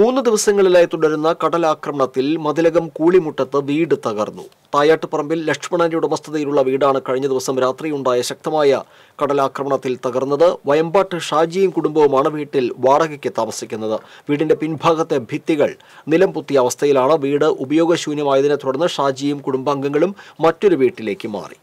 മൂന്ന് ദിവസങ്ങളിലായി തുടരുന്ന കടലാക്രമണത്തിൽ മതിലകം കൂളിമുട്ടത്ത് വീട് തകർന്നു തായാട്ടുപറമ്പിൽ ലക്ഷ്മണന്റെ ഉടമസ്ഥതയിലുള്ള വീടാണ് കഴിഞ്ഞ ദിവസം രാത്രിയുണ്ടായ ശക്തമായ കടലാക്രമണത്തിൽ തകർന്നത് വയമ്പാട്ട് ഷാജിയും കുടുംബവുമാണ് വീട്ടിൽ വാടകയ്ക്ക് താമസിക്കുന്നത് വീടിന്റെ പിൻഭാഗത്തെ ഭിത്തികൾ നിലം അവസ്ഥയിലാണ് വീട് ഉപയോഗശൂന്യമായതിനെ തുടർന്ന് ഷാജിയും കുടുംബാംഗങ്ങളും മറ്റൊരു വീട്ടിലേക്ക് മാറി